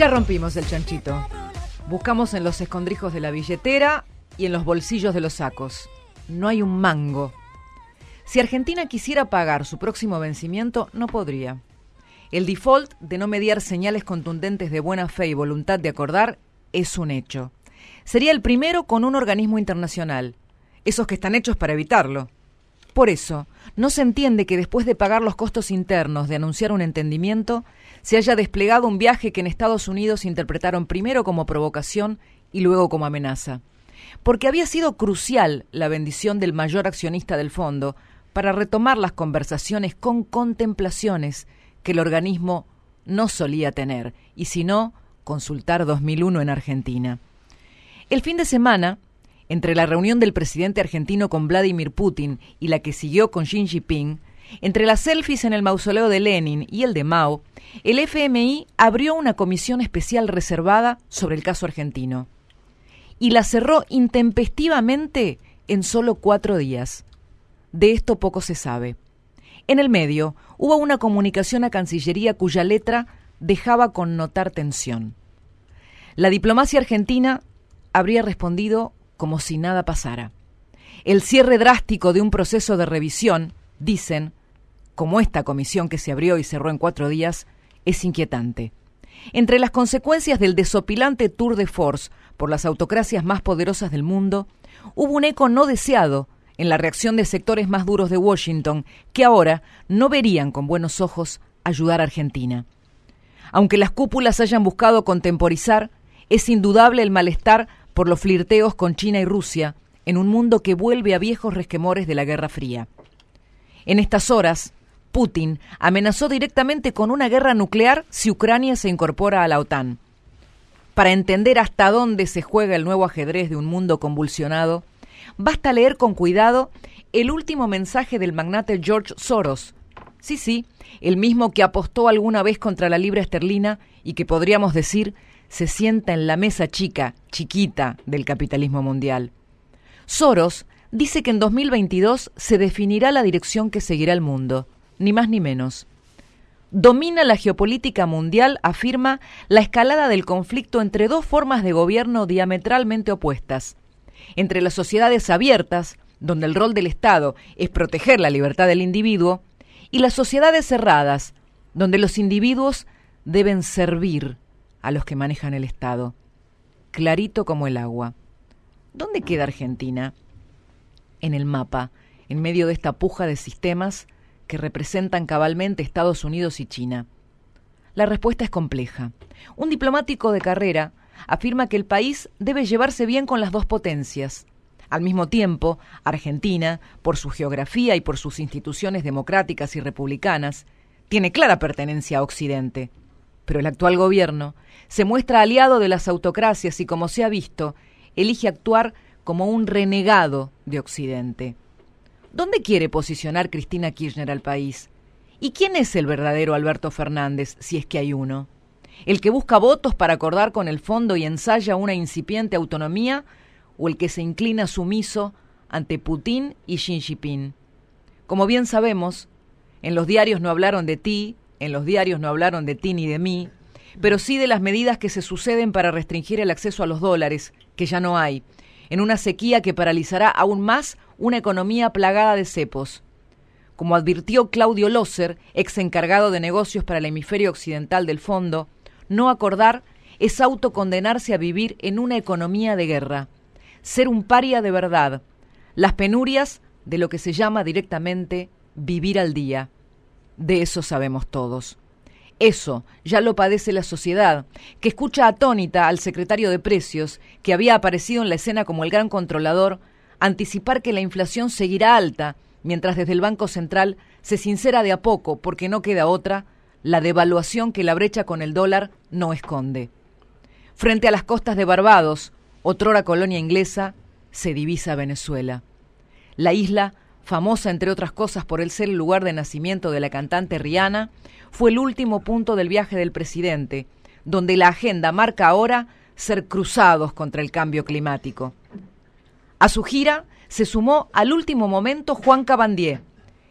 Ya rompimos el chanchito. Buscamos en los escondrijos de la billetera y en los bolsillos de los sacos. No hay un mango. Si Argentina quisiera pagar su próximo vencimiento, no podría. El default de no mediar señales contundentes de buena fe y voluntad de acordar es un hecho. Sería el primero con un organismo internacional, esos que están hechos para evitarlo. Por eso, no se entiende que después de pagar los costos internos de anunciar un entendimiento, se haya desplegado un viaje que en Estados Unidos interpretaron primero como provocación y luego como amenaza. Porque había sido crucial la bendición del mayor accionista del fondo para retomar las conversaciones con contemplaciones que el organismo no solía tener, y si no, consultar 2001 en Argentina. El fin de semana, entre la reunión del presidente argentino con Vladimir Putin y la que siguió con Xi Jinping, entre las selfies en el mausoleo de Lenin y el de Mao, el FMI abrió una comisión especial reservada sobre el caso argentino y la cerró intempestivamente en solo cuatro días. De esto poco se sabe. En el medio hubo una comunicación a Cancillería cuya letra dejaba connotar tensión. La diplomacia argentina habría respondido como si nada pasara. El cierre drástico de un proceso de revisión, dicen, como esta comisión que se abrió y cerró en cuatro días, es inquietante. Entre las consecuencias del desopilante tour de force por las autocracias más poderosas del mundo, hubo un eco no deseado en la reacción de sectores más duros de Washington, que ahora no verían con buenos ojos ayudar a Argentina. Aunque las cúpulas hayan buscado contemporizar, es indudable el malestar por los flirteos con China y Rusia en un mundo que vuelve a viejos resquemores de la Guerra Fría. En estas horas, Putin amenazó directamente con una guerra nuclear si Ucrania se incorpora a la OTAN. Para entender hasta dónde se juega el nuevo ajedrez de un mundo convulsionado, basta leer con cuidado el último mensaje del magnate George Soros. Sí, sí, el mismo que apostó alguna vez contra la libra esterlina y que podríamos decir se sienta en la mesa chica, chiquita, del capitalismo mundial. Soros dice que en 2022 se definirá la dirección que seguirá el mundo, ni más ni menos. Domina la geopolítica mundial, afirma, la escalada del conflicto entre dos formas de gobierno diametralmente opuestas. Entre las sociedades abiertas, donde el rol del Estado es proteger la libertad del individuo, y las sociedades cerradas, donde los individuos deben servir a los que manejan el Estado, clarito como el agua. ¿Dónde queda Argentina? En el mapa, en medio de esta puja de sistemas que representan cabalmente Estados Unidos y China. La respuesta es compleja. Un diplomático de carrera afirma que el país debe llevarse bien con las dos potencias. Al mismo tiempo, Argentina, por su geografía y por sus instituciones democráticas y republicanas, tiene clara pertenencia a Occidente pero el actual gobierno, se muestra aliado de las autocracias y, como se ha visto, elige actuar como un renegado de Occidente. ¿Dónde quiere posicionar Cristina Kirchner al país? ¿Y quién es el verdadero Alberto Fernández, si es que hay uno? ¿El que busca votos para acordar con el fondo y ensaya una incipiente autonomía? ¿O el que se inclina sumiso ante Putin y Xi Jinping? Como bien sabemos, en los diarios no hablaron de ti, en los diarios no hablaron de ti ni de mí, pero sí de las medidas que se suceden para restringir el acceso a los dólares, que ya no hay, en una sequía que paralizará aún más una economía plagada de cepos. Como advirtió Claudio Losser, ex encargado de negocios para el hemisferio occidental del fondo, no acordar es autocondenarse a vivir en una economía de guerra, ser un paria de verdad, las penurias de lo que se llama directamente vivir al día. De eso sabemos todos. Eso ya lo padece la sociedad, que escucha atónita al secretario de Precios, que había aparecido en la escena como el gran controlador, anticipar que la inflación seguirá alta, mientras desde el Banco Central se sincera de a poco, porque no queda otra, la devaluación que la brecha con el dólar no esconde. Frente a las costas de Barbados, otrora colonia inglesa, se divisa Venezuela. La isla famosa entre otras cosas por el ser el lugar de nacimiento de la cantante Rihanna, fue el último punto del viaje del presidente, donde la agenda marca ahora ser cruzados contra el cambio climático. A su gira se sumó al último momento Juan Cabandier,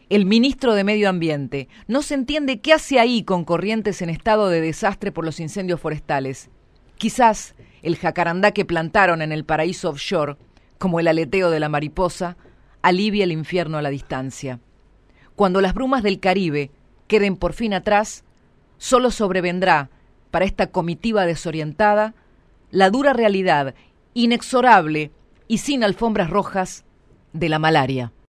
el ministro de Medio Ambiente. No se entiende qué hace ahí con corrientes en estado de desastre por los incendios forestales. Quizás el jacarandá que plantaron en el paraíso offshore, como el aleteo de la mariposa, alivia el infierno a la distancia. Cuando las brumas del Caribe queden por fin atrás, solo sobrevendrá para esta comitiva desorientada la dura realidad inexorable y sin alfombras rojas de la malaria.